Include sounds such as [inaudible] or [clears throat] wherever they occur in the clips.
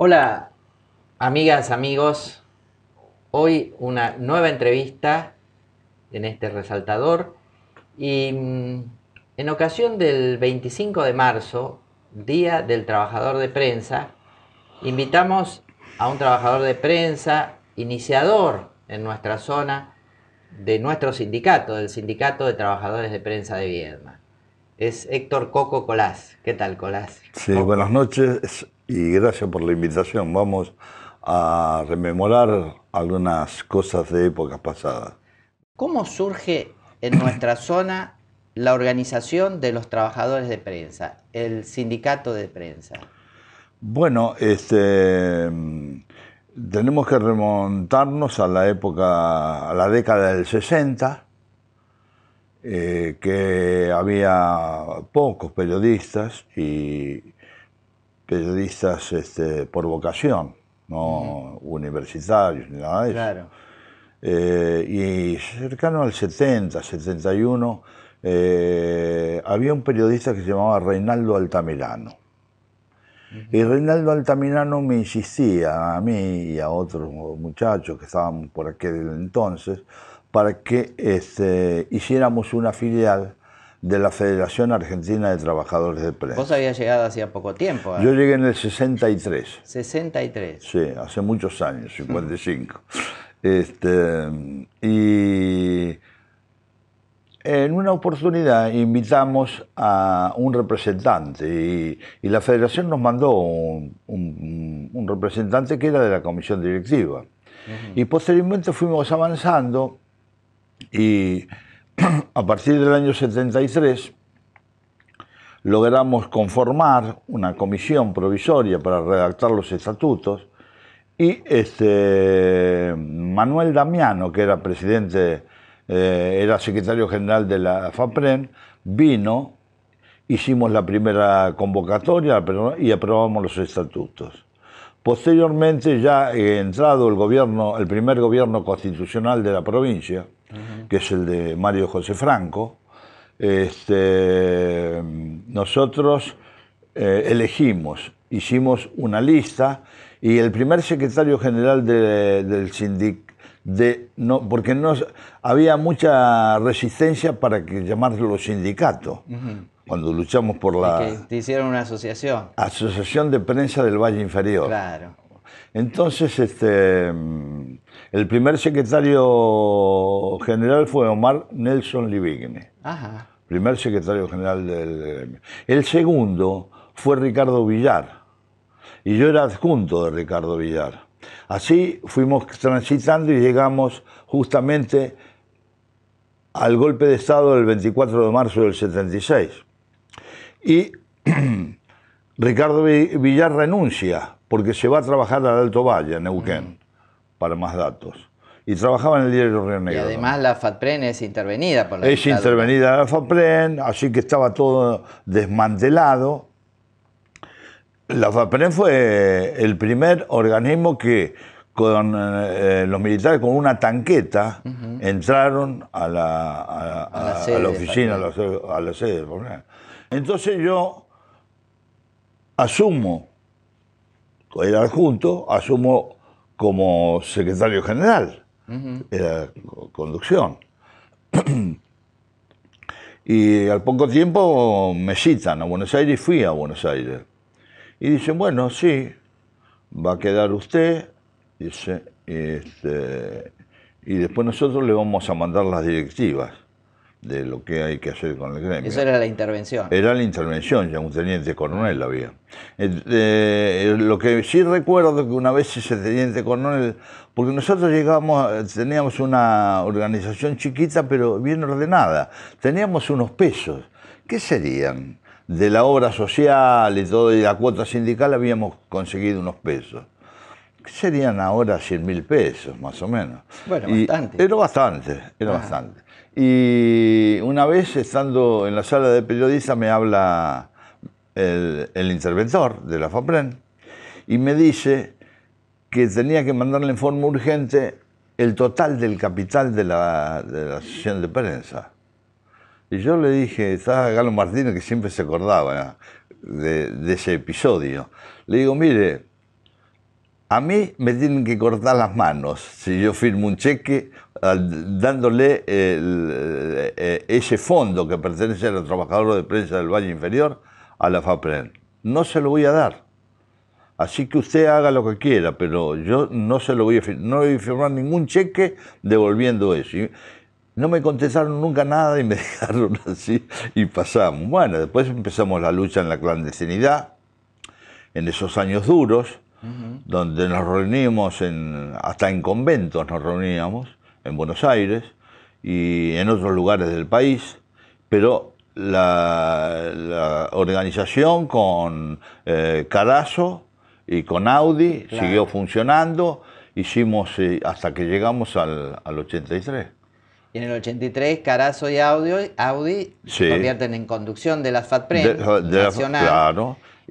Hola, amigas, amigos. Hoy una nueva entrevista en este resaltador y mm, en ocasión del 25 de marzo, Día del Trabajador de Prensa, invitamos a un trabajador de prensa iniciador en nuestra zona de nuestro sindicato, del Sindicato de Trabajadores de Prensa de Viedma. Es Héctor Coco Colás. ¿Qué tal, Colás? Sí, buenas noches y gracias por la invitación. Vamos a rememorar algunas cosas de épocas pasadas. ¿Cómo surge en nuestra [coughs] zona la organización de los trabajadores de prensa, el sindicato de prensa? Bueno, este, tenemos que remontarnos a la época, a la década del 60, eh, que había pocos periodistas y periodistas este, por vocación, no universitarios ni nada de eso. Eh, y cercano al 70, 71, eh, había un periodista que se llamaba Reinaldo Altamirano. Y Reinaldo Altamirano me insistía, a mí y a otros muchachos que estaban por aquel entonces, para que este, hiciéramos una filial de la Federación Argentina de Trabajadores de Prensa. Vos habías llegado hacía poco tiempo. ¿eh? Yo llegué en el 63. 63. Sí, hace muchos años, 55. Mm. este, y en una oportunidad invitamos a un representante y, la federación nos mandó un, representante que era de la comisión directiva. Y posteriormente fuimos avanzando y [clears throat] a partir del año 73 logramos conformar una comisión provisoria para redactar los estatutos y este, Manuel Damiano, que era presidente, eh, era secretario general de la FAPREN, vino, hicimos la primera convocatoria y aprobamos los estatutos. Posteriormente, ya eh, entrado el gobierno, el primer gobierno constitucional de la provincia, que es el de Mario José Franco, este, nosotros eh, elegimos, hicimos una lista y el primer secretario general del sindicato, no, porque no, había mucha resistencia para que llamarlo sindicato, cuando luchamos por la... te hicieron una asociación. Asociación de Prensa del Valle Inferior. Claro. Entonces, este, el primer secretario general fue Omar Nelson Livigne. Primer secretario general del El segundo fue Ricardo Villar. Y yo era adjunto de Ricardo Villar. Así fuimos transitando y llegamos justamente al golpe de Estado del 24 de marzo del 76. Y [clears throat] Ricardo Villar renuncia porque se va a trabajar al Alto Valle, en Neuquén, para más datos. Y trabajaba en el diario Río Negro. Y además la FATPREN es intervenida por la Es intervenida la FATPREN, así que estaba todo desmantelado. La FAPREN fue el primer organismo que con eh, eh, los militares con una tanqueta entraron a la, a, la, oficina, a la sede. Entonces yo asumo el adjunto, asumo como secretario general conducción. [clears throat] y al poco tiempo me citan a Buenos Aires y fui a Buenos Aires. Y dicen, bueno, sí, va a quedar usted, dice, este, y después nosotros le vamos a mandar las directivas de lo que hay que hacer con el gremio. Eso era la intervención. Era la intervención, ya un teniente coronel había. Eh, eh, lo que sí recuerdo que una vez ese teniente coronel, porque nosotros llegábamos teníamos una organización chiquita pero bien ordenada, teníamos unos pesos, ¿qué serían? De la obra social y todo, la cuota sindical habíamos conseguido unos pesos serían ahora 100 mil pesos, más o menos. Bueno, bastante. Era bastante, era bastante. Y una vez estando en la sala de periodistas me habla el, interventor de la FAPREN y me dice que tenía que mandarle en forma urgente el total del capital de la, de sesión de prensa. Y yo le dije, estaba Galo Martínez que siempre se acordaba de ese episodio. Le digo, mire, a mí me tienen que cortar las manos si yo firmo un cheque dándole eh, ese fondo que pertenece a los trabajadores de prensa del Valle Inferior a la FAPREN. No se lo voy a dar. Así que usted haga lo que quiera, pero yo no se lo voy a firmar, no firmar ningún cheque devolviendo eso. no me contestaron nunca nada y me [laughs] dejaron así y pasamos. Bueno, después empezamos la lucha en la clandestinidad, en esos años duros donde nos reunimos, hasta en conventos nos reuníamos, en Buenos Aires y en otros lugares del país, pero la, organización con eh, Carazo y con Audi siguió funcionando, hicimos eh, hasta que llegamos al, 83. Y en el 83, Carazo y Audio, Audi se convierten en conducción de la FATPREN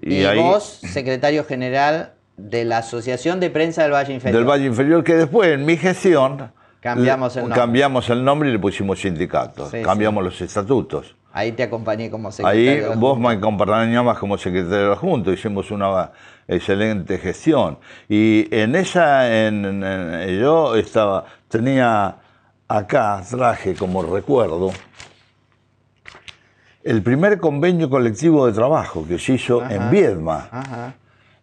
Y, vos, secretario general de la Asociación de Prensa del Valle Inferior. Del Valle Inferior, que después en mi gestión cambiamos el nombre, cambiamos el nombre y le pusimos sindicato, cambiamos los estatutos. Ahí te acompañé como secretario. Ahí vos me acompañabas como secretario adjunto, hicimos una excelente gestión. Y en esa, en, yo estaba, tenía acá, traje como recuerdo, el primer convenio colectivo de trabajo que se hizo en Viedma. Ajá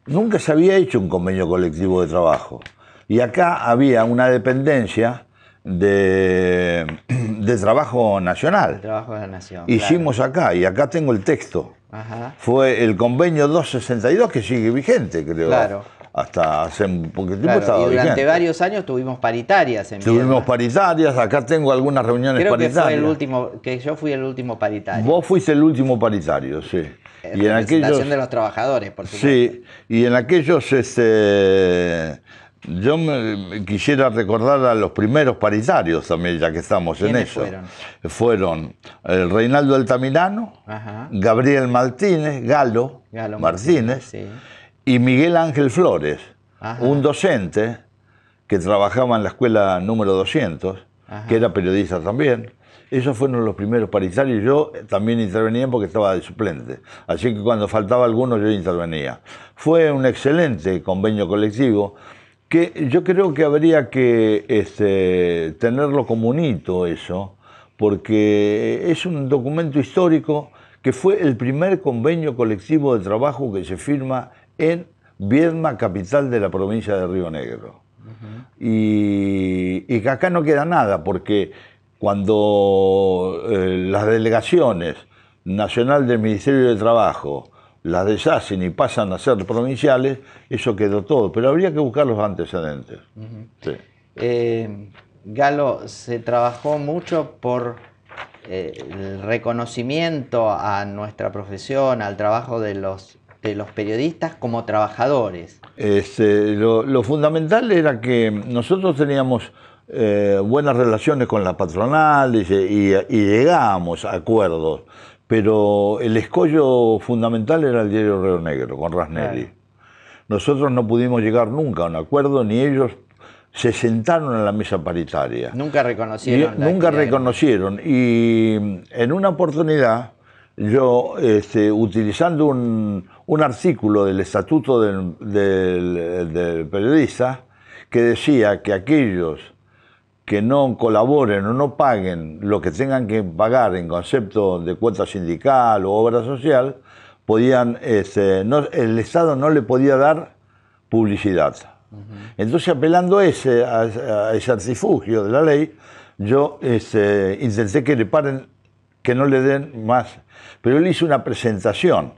nunca se había hecho un convenio colectivo de trabajo. Y acá había una dependencia de, [clears throat] trabajo nacional. trabajo de la nación. Hicimos acá, y acá tengo el texto. Ajá. Fue el convenio 262 que sigue vigente, creo. Claro hasta hace un poquito tiempo. y durante varios años tuvimos paritarias en Tuvimos paritarias, acá tengo algunas reuniones Creo paritarias. Que, fue el último, que yo fui el último paritario. Vos fuiste el último paritario, sí. Eh, y de los trabajadores, por supuesto. Sí, y en aquellos, este, yo quisiera recordar a los primeros paritarios también, ya que estamos en eso. Fueron? Eh, Reinaldo Altamirano, Gabriel Martínez, Galo, Martínez, y Miguel Ángel Flores, un docente que trabajaba en la escuela número 200, que era periodista también. Esos fueron los primeros paritarios. Yo eh, también intervenía porque estaba de suplente. Así que cuando faltaba alguno yo intervenía. Fue un excelente convenio colectivo que yo creo que habría que este, tenerlo como un hito eso, porque es un documento histórico que fue el primer convenio colectivo de trabajo que se firma en Viedma, capital de la provincia de Río Negro. y, acá no queda nada, porque cuando eh, las delegaciones nacional del Ministerio de Trabajo las deshacen y pasan a ser provinciales, eso quedó todo, pero habría que buscar los antecedentes. Eh, Galo, se trabajó mucho por eh, el reconocimiento a nuestra profesión, al trabajo de los de los periodistas como trabajadores. Este, lo, fundamental era que nosotros teníamos eh, buenas relaciones con la patronal y, llegábamos a acuerdos, pero el escollo fundamental era el diario Río Negro con Rasnelli. Nosotros no pudimos llegar nunca a un acuerdo, ni ellos se sentaron en la mesa paritaria. Nunca reconocieron. nunca reconocieron. Y en una oportunidad yo, este, utilizando un, artículo del Estatuto del, Periodista que decía que aquellos que no colaboren o no paguen lo que tengan que pagar en concepto de cuota sindical o obra social, podían, este, el Estado no le podía dar publicidad. Entonces, apelando a ese, a, ese artifugio de la ley, yo este, intenté que le paren, que no le den más pero él hizo una presentación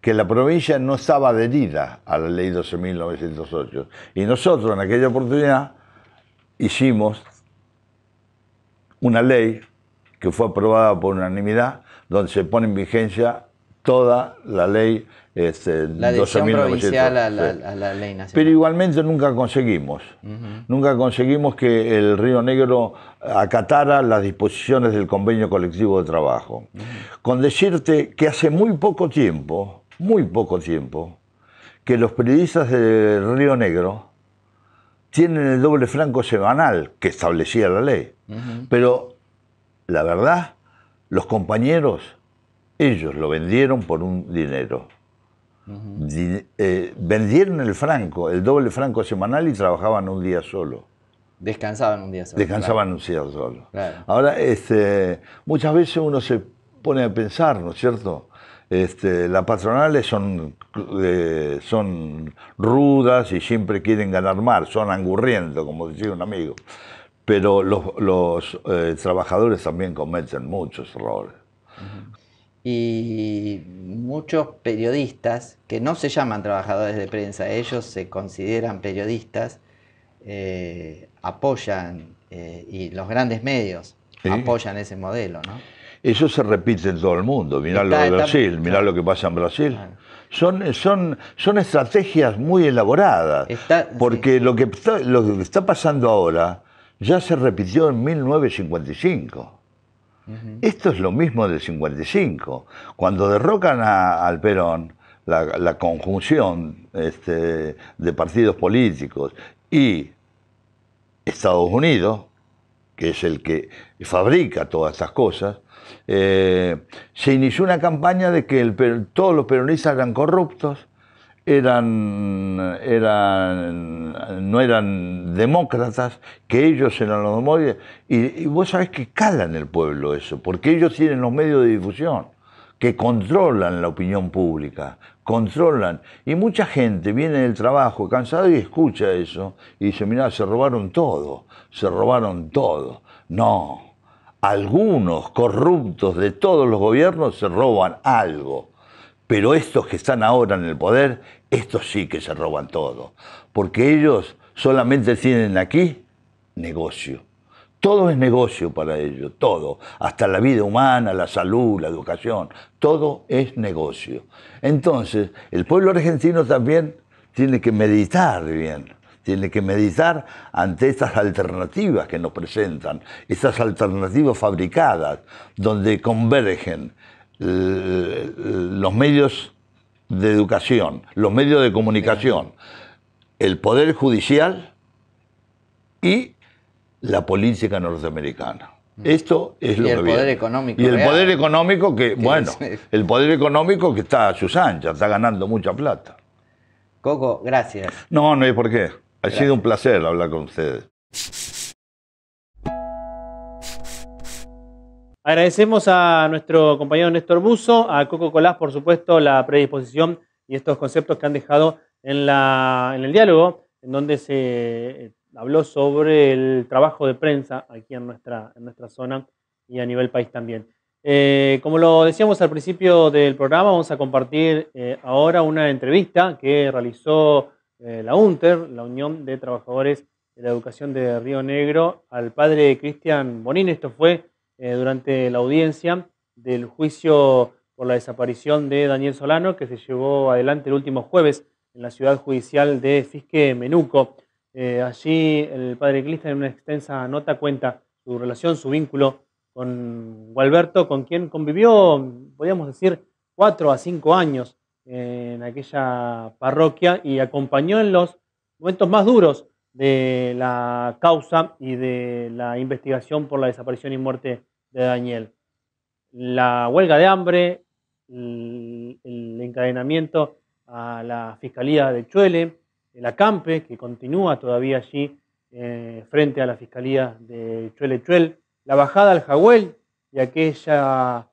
que la provincia no estaba adherida a la ley 12.908. Y nosotros en aquella oportunidad hicimos una ley que fue aprobada por unanimidad, donde se pone en vigencia toda la ley este, la 12, provincial a la, ley nacional. Pero igualmente nunca conseguimos, nunca conseguimos que el Río Negro acatara las disposiciones del convenio colectivo de trabajo. Con decirte que hace muy poco tiempo, muy poco tiempo, que los periodistas del Río Negro tienen el doble franco semanal que establecía la ley. Pero la verdad, los compañeros ellos lo vendieron por un dinero. Eh, vendieron el franco, el doble franco semanal y trabajaban un día solo. Descansaban un día solo. Descansaban un día solo. Ahora, este, muchas veces uno se pone a pensar, ¿no es cierto? Este, las patronales son, eh, son rudas y siempre quieren ganar más, son angurrientes, como decía un amigo. Pero los, eh, trabajadores también cometen muchos errores y muchos periodistas que no se llaman trabajadores de prensa, ellos se consideran periodistas, eh, apoyan eh, y los grandes medios apoyan ese modelo, ¿no? Eso se repite en todo el mundo. Mirá lo de Brasil, lo que pasa en Brasil. Son, son, son estrategias muy elaboradas. porque lo, que lo que está pasando ahora ya se repitió en 1955. Esto es lo mismo del 55. Cuando derrocan a, al Perón, la, conjunción este, de partidos políticos y Estados Unidos, que es el que fabrica todas estas cosas, eh, se inició una campaña de que todos los peronistas eran corruptos, eran, eran, no eran demócratas, que ellos eran los demócratas. Y, vos sabés que cala en el pueblo eso, porque ellos tienen los medios de difusión, que controlan la opinión pública, controlan. Y mucha gente viene del trabajo cansada y escucha eso y dice, mirá, se robaron todo, se robaron todo. No, algunos corruptos de todos los gobiernos se roban algo. Pero estos que están ahora en el poder estos sí que se roban todo, porque ellos solamente tienen aquí negocio. Todo es negocio para ellos, todo, hasta la vida humana, la salud, la educación, todo es negocio. Entonces, el pueblo argentino también tiene que meditar bien, tiene que meditar ante estas alternativas que nos presentan, estas alternativas fabricadas, donde convergen eh, eh, los medios de educación, los medios de comunicación, el poder judicial y la política norteamericana. Esto es lo y el poder económico. Y el poder económico que, bueno, el poder económico que está a sus anchas, está ganando mucha plata. Coco, gracias. No, no hay por qué. Ha sido un placer hablar con ustedes. Agradecemos a nuestro compañero Néstor Buzo, a Coco Colás, por supuesto, la predisposición y estos conceptos que han dejado en, en el diálogo, en donde se eh, habló sobre el trabajo de prensa aquí en nuestra, en nuestra zona y a nivel país también. Eh, como lo decíamos al principio del programa, vamos a compartir eh, ahora una entrevista que realizó la UNTER, la Unión de Trabajadores de la Educación de Río Negro, al padre Cristian Bonín. Esto fue eh, durante la audiencia del juicio por la desaparición de Daniel Solano, que se llevó adelante el último jueves en la ciudad judicial de Fisque Menuco. Eh, allí el padre Clista en una extensa nota cuenta su relación, su vínculo con Gualberto, con quien convivió, podríamos decir, cuatro a cinco años en aquella parroquia y acompañó en los momentos más duros de la causa y de la investigación por la desaparición y muerte de Daniel. La huelga de hambre, el, encadenamiento a la Fiscalía de Chuele, el acampe que continúa todavía allí eh, frente a la Fiscalía de Chuele Chuel, la bajada al Jagüel y aquella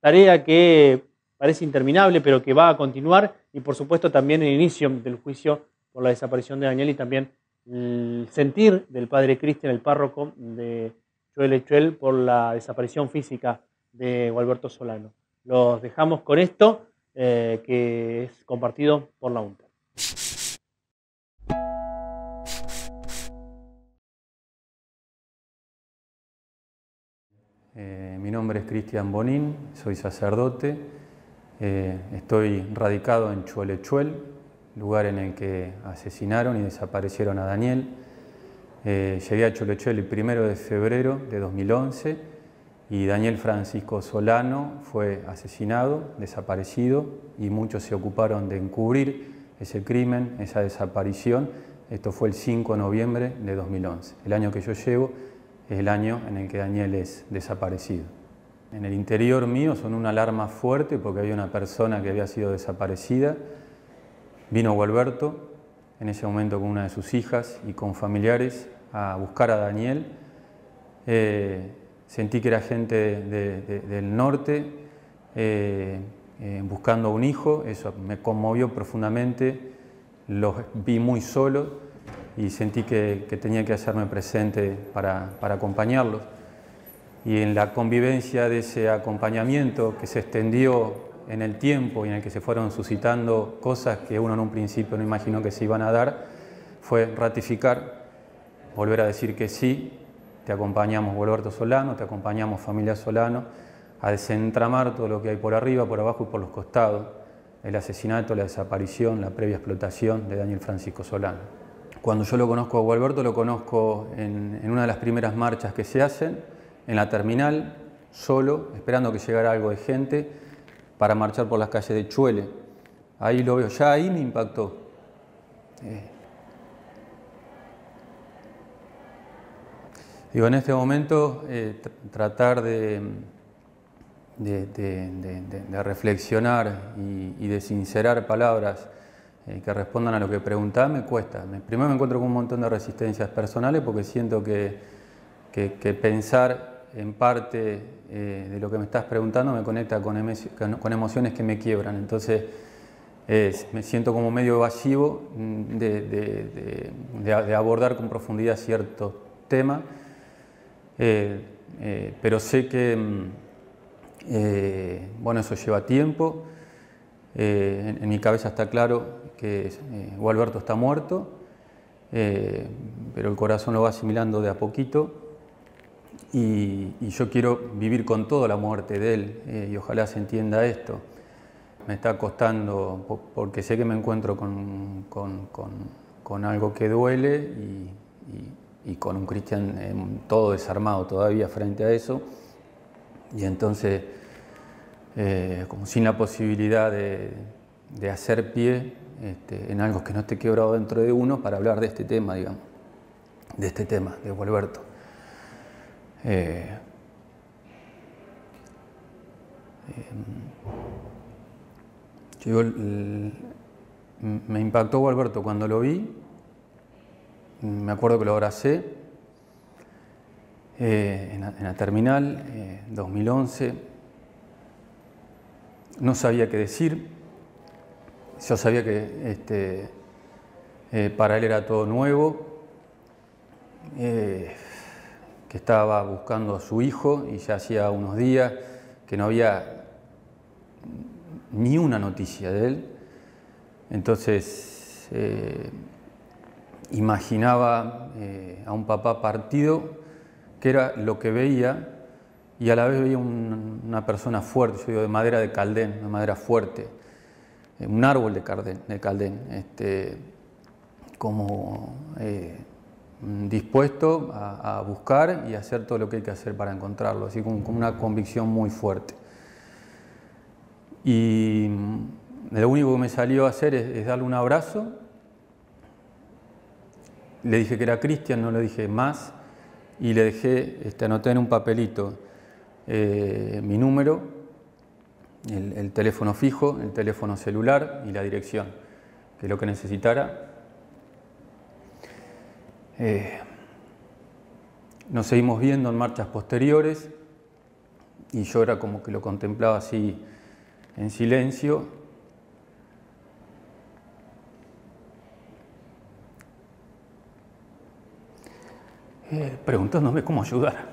tarea que parece interminable pero que va a continuar y por supuesto también el inicio del juicio por la desaparición de Daniel y también el sentir del padre Cristian, el párroco de Chuelechuel, por la desaparición física de Alberto Solano. Los dejamos con esto, eh, que es compartido por la UNTA. Eh, mi nombre es Cristian Bonín, soy sacerdote, eh, estoy radicado en Chuelechuel, lugar en el que asesinaron y desaparecieron a Daniel. Eh, llegué a Cholochuel el primero de febrero de 2011 y Daniel Francisco Solano fue asesinado, desaparecido y muchos se ocuparon de encubrir ese crimen, esa desaparición. Esto fue el 5 de noviembre de 2011. El año que yo llevo es el año en el que Daniel es desaparecido. En el interior mío son una alarma fuerte porque había una persona que había sido desaparecida Vino Gualberto, en ese momento con una de sus hijas y con familiares, a buscar a Daniel. Eh, sentí que era gente del norte eh, eh, buscando un hijo, eso me conmovió profundamente, los vi muy solos y sentí que, tenía que hacerme presente para, para acompañarlos. Y en la convivencia de ese acompañamiento que se extendió en el tiempo y en el que se fueron suscitando cosas que uno en un principio no imaginó que se iban a dar, fue ratificar, volver a decir que sí, te acompañamos Gualberto Solano, te acompañamos familia Solano, a desentramar todo lo que hay por arriba, por abajo y por los costados, el asesinato, la desaparición, la previa explotación de Daniel Francisco Solano. Cuando yo lo conozco a Gualberto, lo conozco en una de las primeras marchas que se hacen, en la terminal, solo, esperando que llegara algo de gente, para marchar por las calles de Chuele. Ahí lo veo, ya ahí me impactó. Eh. Digo, en este momento eh, tratar de, reflexionar y, de sincerar palabras eh, que respondan a lo que preguntaba me cuesta. primero me encuentro con un montón de resistencias personales porque siento que pensar en parte eh, de lo que me estás preguntando me conecta con, emociones que me quiebran. Entonces me siento como medio evasivo mm, de, abordar con profundidad cierto tema. Eh, eh, pero sé que mm, bueno, eso lleva tiempo. En, en, mi cabeza está claro que Gualberto está muerto, pero el corazón lo va asimilando de a poquito y, yo quiero vivir con toda la muerte de él eh, y ojalá se entienda esto. Me está costando porque sé que me encuentro con, algo que duele y, con un Cristian eh, todo desarmado todavía frente a eso y entonces eh, como sin la posibilidad de, hacer pie este, en algo que no esté quebrado dentro de uno para hablar de este tema, digamos, de este tema, de volverto. Eh, me impactó Alberto cuando lo vi, me acuerdo que lo abracé eh, en, la, terminal, 2011, eh, no sabía qué decir, yo sabía que este, para él era todo nuevo que estaba buscando a su hijo y ya hacía unos días que no había ni una noticia de él. Entonces eh, imaginaba eh, a un papá partido, que era lo que veía, y a la vez veía una persona fuerte, yo digo de madera de caldén, de madera fuerte, eh, un árbol de, caldén, de este, como... Mm, dispuesto a, buscar y hacer todo lo que hay que hacer para encontrarlo, así como, una convicción muy fuerte. Y mm, lo único que me salió a hacer es, darle un abrazo. Le dije que era Cristian, no le dije más, y le dejé, este, anoté en un papelito eh, mi número, el, el teléfono fijo, el teléfono celular y la dirección, que lo que necesitara eh, nos seguimos viendo en marchas posteriores y yo era como que lo contemplaba así en silencio. Eh, preguntándome cómo ayudar.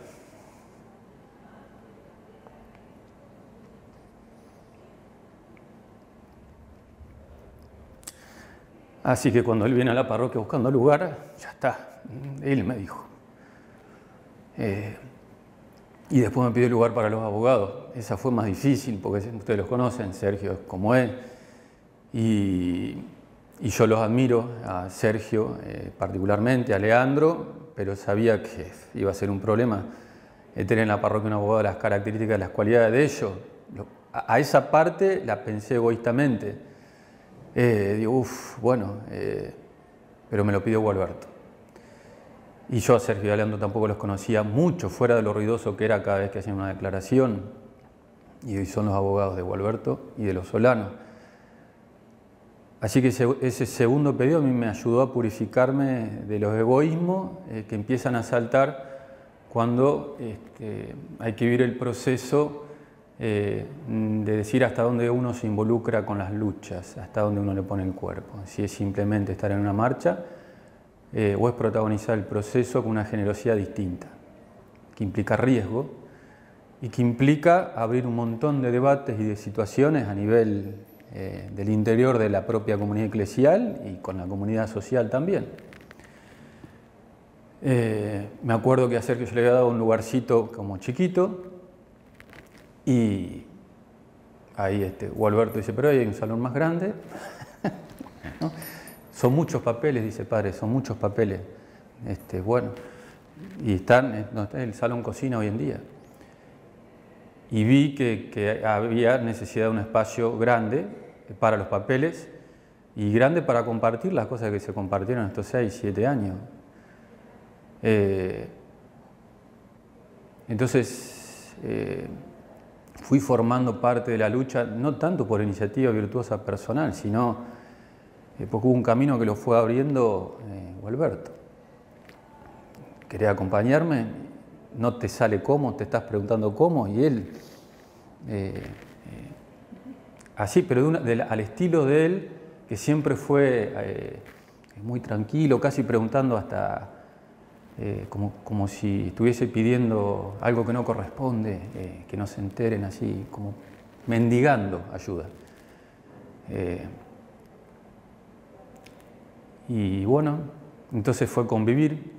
Así que cuando él viene a la parroquia buscando lugar, ya está, él me dijo. Eh, y después me pidió lugar para los abogados. Esa fue más difícil, porque ustedes los conocen, Sergio es como él. Y, yo los admiro, a Sergio eh, particularmente, a Leandro, pero sabía que iba a ser un problema eh, tener en la parroquia un abogado las características, las cualidades de ellos. A esa parte la pensé egoístamente eh, digo, uff, bueno, eh, pero me lo pidió Gualberto. Y yo a Sergio y tampoco los conocía mucho, fuera de lo ruidoso que era cada vez que hacían una declaración. Y hoy son los abogados de Gualberto y de los Solano. Así que ese, segundo pedido a mí me ayudó a purificarme de los egoísmos eh, que empiezan a saltar cuando este, hay que vivir el proceso eh, de decir hasta dónde uno se involucra con las luchas, hasta dónde uno le pone el cuerpo. Si es simplemente estar en una marcha eh, o es protagonizar el proceso con una generosidad distinta, que implica riesgo y que implica abrir un montón de debates y de situaciones a nivel eh, del interior de la propia comunidad eclesial y con la comunidad social también. me acuerdo que hacer que se le había dado un lugarcito como chiquito, y ahí este, o Alberto dice, pero hay un salón más grande. [laughs] Son muchos papeles, dice padre, son muchos papeles. Este, bueno, y están, eh, no, el salón cocina hoy en día. Y vi que, había necesidad de un espacio grande para los papeles y grande para compartir las cosas que se compartieron estos 6, 7 años. Eh, entonces, eh, fui formando parte de la lucha, no tanto por iniciativa virtuosa personal, sino eh, porque hubo un camino que lo fue abriendo eh, Alberto. Quería acompañarme, no te sale cómo, te estás preguntando cómo, y él, eh, eh, así, pero al estilo de él, que siempre fue muy tranquilo, casi preguntando hasta eh, como, si estuviese pidiendo algo que no corresponde, eh, que no se enteren así, como mendigando ayuda. Eh, y bueno, entonces fue convivir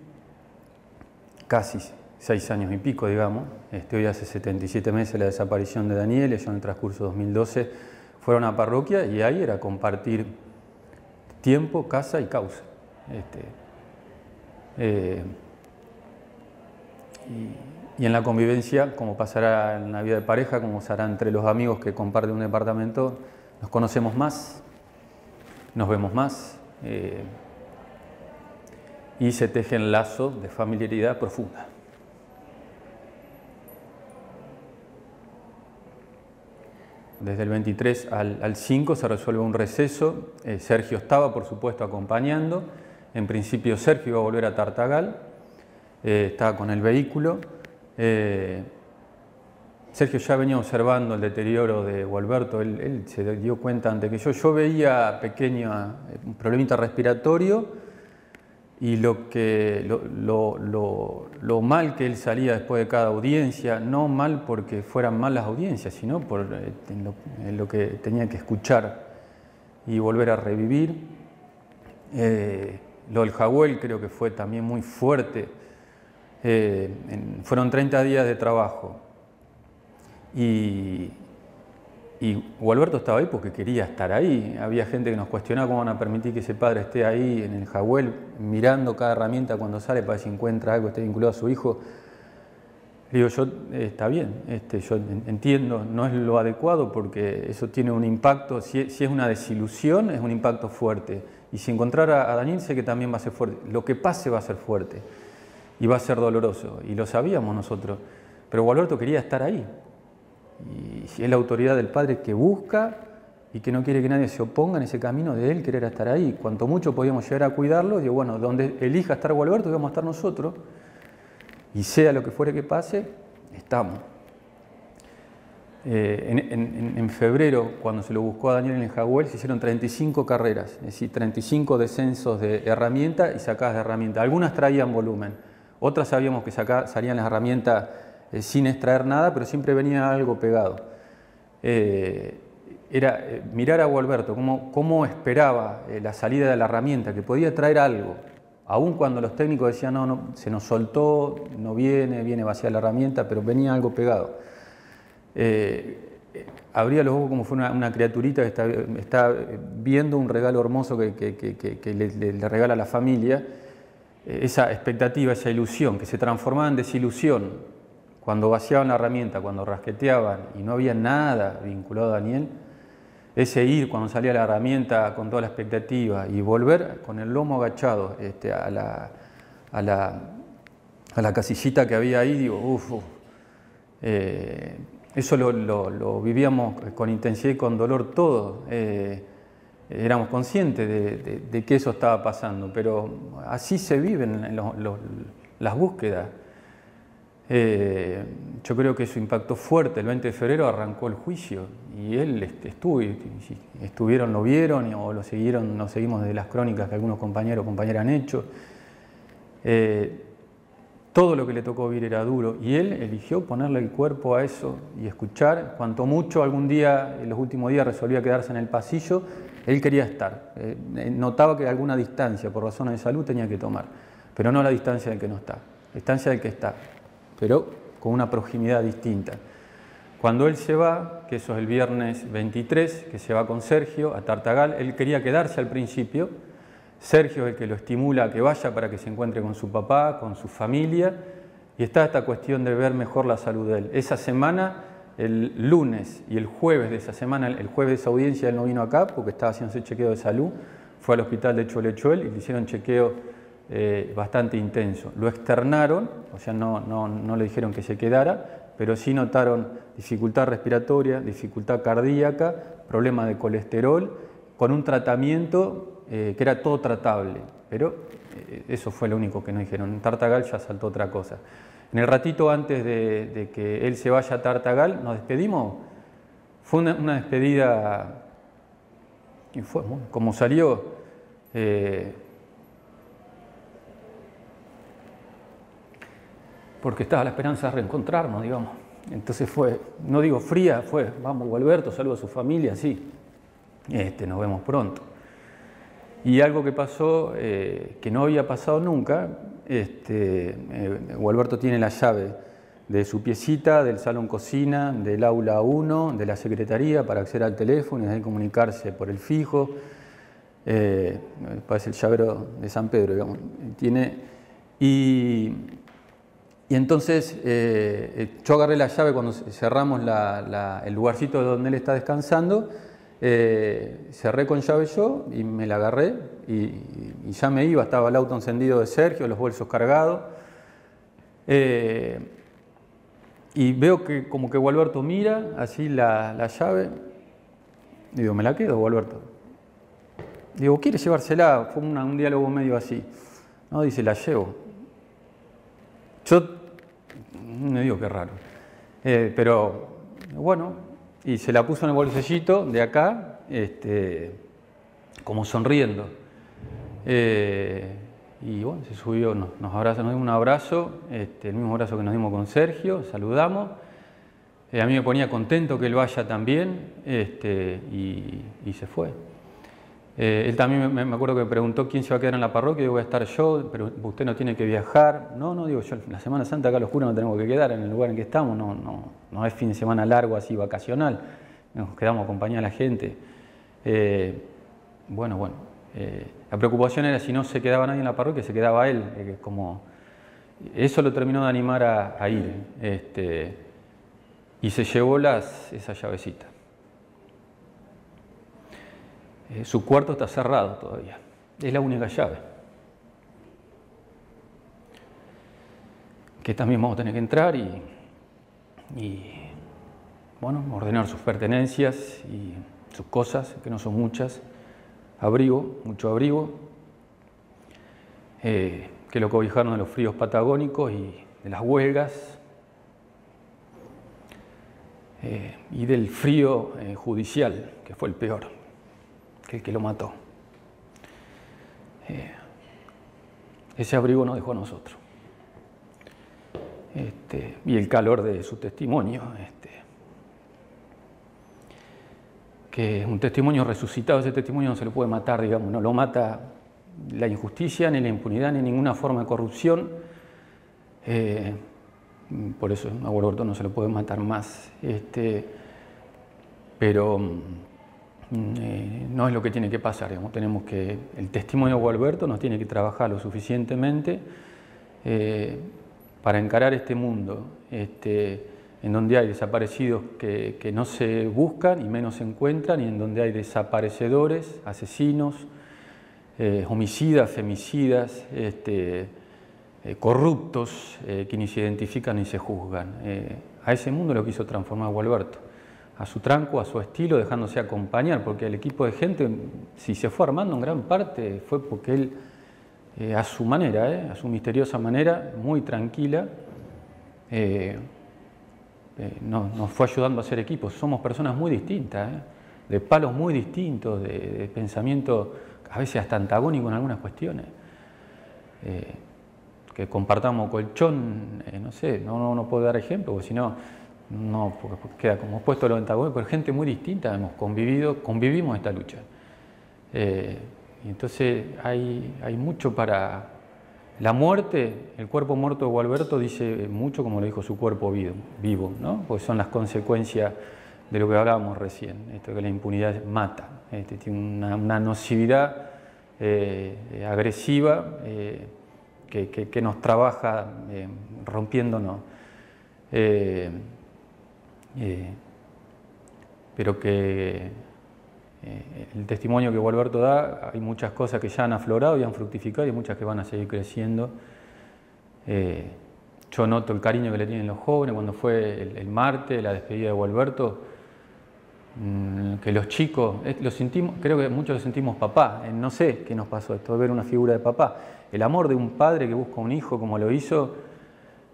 casi seis años y pico, digamos. Este, hoy hace 77 meses la desaparición de Daniel, ellos en el transcurso de 2012 fueron a parroquia y ahí era compartir tiempo, casa y causa. Este, y, en la convivencia, como pasará en la vida de pareja, como hará entre los amigos que comparten un departamento, nos conocemos más, nos vemos más eh, y se teje en lazo de familiaridad profunda. Desde el 23 al, 5 se resuelve un receso. Eh, Sergio estaba, por supuesto, acompañando. En principio Sergio iba a volver a Tartagal, eh, estaba con el vehículo. Eh, Sergio ya venía observando el deterioro de Gualberto, él, se dio cuenta antes que yo. Yo veía pequeño eh, un problemita respiratorio y lo, mal que él salía después de cada audiencia, no mal porque fueran malas audiencias, sino por en lo, que tenía que escuchar y volver a revivir. lo del Jaguel creo que fue también muy fuerte eh, fueron 30 días de trabajo y, y Gualberto estaba ahí porque quería estar ahí. Había gente que nos cuestionaba cómo van a permitir que ese padre esté ahí en el jawel mirando cada herramienta cuando sale para ver si encuentra algo, esté vinculado a su hijo. Le digo, yo, eh, está bien, este, yo entiendo, no es lo adecuado porque eso tiene un impacto, si, es una desilusión, es un impacto fuerte. Y si encontrar a, a Daniel, sé que también va a ser fuerte. Lo que pase va a ser fuerte iba a ser doloroso, y lo sabíamos nosotros. Pero Gualberto quería estar ahí. Y es la autoridad del Padre que busca y que no quiere que nadie se oponga en ese camino de él querer estar ahí. Cuanto mucho podíamos llegar a cuidarlo, digo, bueno, donde elija estar Gualberto, vamos a estar nosotros. Y sea lo que fuere que pase, estamos. Eh, en, febrero, cuando se lo buscó a Daniel en el Jaguel, se hicieron 35 carreras, es decir, 35 descensos de herramienta y sacadas de herramientas. Algunas traían volumen otras sabíamos que salían las herramientas eh, sin extraer nada, pero siempre venía algo pegado. Eh, era eh, mirar a Gualberto, cómo, cómo esperaba la salida de la herramienta, que podía traer algo. Aún cuando los técnicos decían, no, no, se nos soltó, no viene, viene vacía la herramienta, pero venía algo pegado. abría los ojos como fue una, una criaturita que está, viendo un regalo hermoso que, le, le, regala a la familia esa expectativa, esa ilusión, que se transformaba en desilusión cuando vaciaban la herramienta, cuando rasqueteaban y no había nada vinculado a Daniel, ese ir cuando salía la herramienta con toda la expectativa y volver con el lomo agachado este, a, la, casillita que había ahí, digo, uff, eh, eso lo, vivíamos con intensidad y con dolor todo. Eh, éramos conscientes de, que eso estaba pasando, pero así se viven las búsquedas. Eh, yo creo que su impacto fuerte. El 20 de febrero arrancó el juicio y él estuvo, estuvieron, lo vieron o lo siguieron, nos seguimos desde las crónicas que algunos compañeros o compañeras han hecho. Eh, todo lo que le tocó vivir era duro y él eligió ponerle el cuerpo a eso y escuchar. Cuanto mucho algún día, en los últimos días, resolvía quedarse en el pasillo él quería estar. Eh, eh, notaba que alguna distancia por razones de salud tenía que tomar, pero no la distancia del que no está, distancia del que está, pero con una proximidad distinta. Cuando él se va, que eso es el viernes 23, que se va con Sergio a Tartagal, él quería quedarse al principio. Sergio es el que lo estimula a que vaya para que se encuentre con su papá, con su familia, y está esta cuestión de ver mejor la salud de él. Esa semana el lunes y el jueves de esa semana, el jueves de esa audiencia él no vino acá porque estaba haciendo ese chequeo de salud, fue al hospital de Cholechuel y le hicieron chequeo eh, bastante intenso. Lo externaron, o sea, no, no, le dijeron que se quedara, pero sí notaron dificultad respiratoria, dificultad cardíaca, problema de colesterol, con un tratamiento eh, que era todo tratable, pero eh, eso fue lo único que no dijeron. En Tartagal ya saltó otra cosa. En el ratito antes de, que él se vaya a Tartagal, nos despedimos. Fue una, despedida, y fue, como salió, eh, porque estaba la esperanza de reencontrarnos, digamos. Entonces fue, no digo fría, fue, vamos, Gualberto, saludo a su familia, sí, este, nos vemos pronto. Y algo que pasó, eh, que no había pasado nunca, este, eh, Gualberto tiene la llave de su piecita, del salón cocina, del aula 1, de la secretaría para acceder al teléfono y comunicarse por el fijo. Eh, parece el llavero de San Pedro, digamos. Tiene, y, entonces eh, yo agarré la llave cuando cerramos el lugarcito donde él está descansando eh, cerré con llave yo y me la agarré y, ya me iba, estaba el auto encendido de Sergio, los bolsos cargados. Eh, y veo que como que Gualberto mira así la, llave. Y digo, me la quedo, Gualberto. Digo, ¿quiere llevársela? Fue un diálogo medio así. No, dice, la llevo. Yo me digo, qué raro. Eh, pero bueno, y se la puso en el bolsillito de acá, este, como sonriendo. Eh, y bueno, se subió, nos, nos, un abrazo, este, el mismo abrazo que nos dimos con Sergio, saludamos. Eh, a mí me ponía contento que él vaya también este, y se fue. Eh, él también me, acuerdo que me preguntó quién se va a quedar en la parroquia, yo voy a estar yo, pero usted no tiene que viajar. No, no, digo, yo la Semana Santa acá los curas no tenemos que quedar en el lugar en que estamos, no, no, no es fin de semana largo así, vacacional, nos quedamos acompañando a la gente. Eh, bueno, bueno, eh, la preocupación era si no se quedaba nadie en la parroquia, se quedaba él, como... Eso lo terminó de animar a, ir, este, y se llevó las, esa llavecita. Eh, su cuarto está cerrado todavía. Es la única llave. Que también vamos a tener que entrar y, bueno, ordenar sus pertenencias y sus cosas, que no son muchas. Abrigo, mucho abrigo. Eh, que lo cobijaron de los fríos patagónicos y de las huelgas. Eh, y del frío judicial, que fue el peor el que lo mató. Eh, ese abrigo nos dejó a nosotros. Este, y el calor de su testimonio, este, que un testimonio resucitado, ese testimonio no se lo puede matar, digamos, no lo mata la injusticia, ni la impunidad, ni ninguna forma de corrupción. Eh, por eso a no se lo puede matar más. Este, pero mm, Mm, eh, no es lo que tiene que pasar. Tenemos que, el testimonio de Gualberto nos tiene que trabajar lo suficientemente eh, para encarar este mundo, este, en donde hay desaparecidos que, no se buscan y menos se encuentran, y en donde hay desaparecedores, asesinos, eh, homicidas, femicidas, este, corruptos que ni se identifican ni se juzgan. a ese mundo lo quiso transformar Gualberto a su tranco, a su estilo, dejándose acompañar, porque el equipo de gente, si se fue armando en gran parte, fue porque él, eh, a su manera, eh, a su misteriosa manera, muy tranquila, eh, nos, fue ayudando a ser equipos. Somos personas muy distintas, de palos muy distintos, de, pensamiento a veces hasta antagónico en algunas cuestiones. que compartamos colchón, no sé, no, no puedo dar ejemplo, porque si no no, porque queda como puesto lo antagónico, pero gente muy distinta, hemos convivido, convivimos esta lucha. Eh, entonces hay, hay mucho para... La muerte, el cuerpo muerto de Gualberto dice mucho como lo dijo su cuerpo vivo, vivo ¿no? porque son las consecuencias de lo que hablábamos recién, esto que la impunidad mata, este, tiene una, nocividad eh, eh, agresiva que, nos trabaja rompiéndonos. Eh, pero que eh, el testimonio que Gualberto da, hay muchas cosas que ya han aflorado y han fructificado y muchas que van a seguir creciendo. Eh, yo noto el cariño que le tienen los jóvenes. Cuando fue el, martes, la despedida de Gualberto, mm, que los chicos, sentimos, creo que muchos lo sentimos papá. no sé qué nos pasó esto de ver una figura de papá. El amor de un padre que busca un hijo como lo hizo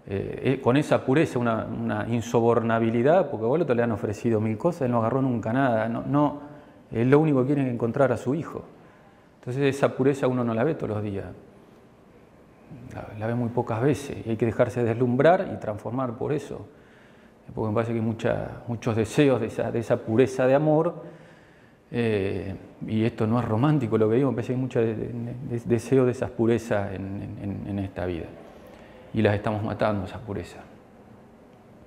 eh, eh, con esa pureza, una, insobornabilidad, porque a Baloto le han ofrecido mil cosas, él no agarró nunca nada, no, él lo único que quiere es encontrar a su hijo. Entonces esa pureza uno no la ve todos los días, la, ve muy pocas veces, y hay que dejarse deslumbrar y transformar por eso, porque me parece que hay muchos deseos de esa, pureza de amor, eh, y esto no es romántico lo que digo, me que hay mucho deseos de, deseo de esas purezas en esta vida y las estamos matando, esa pureza.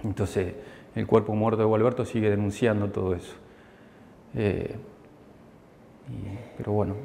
Entonces, el cuerpo muerto de Gualberto sigue denunciando todo eso. Eh, pero bueno.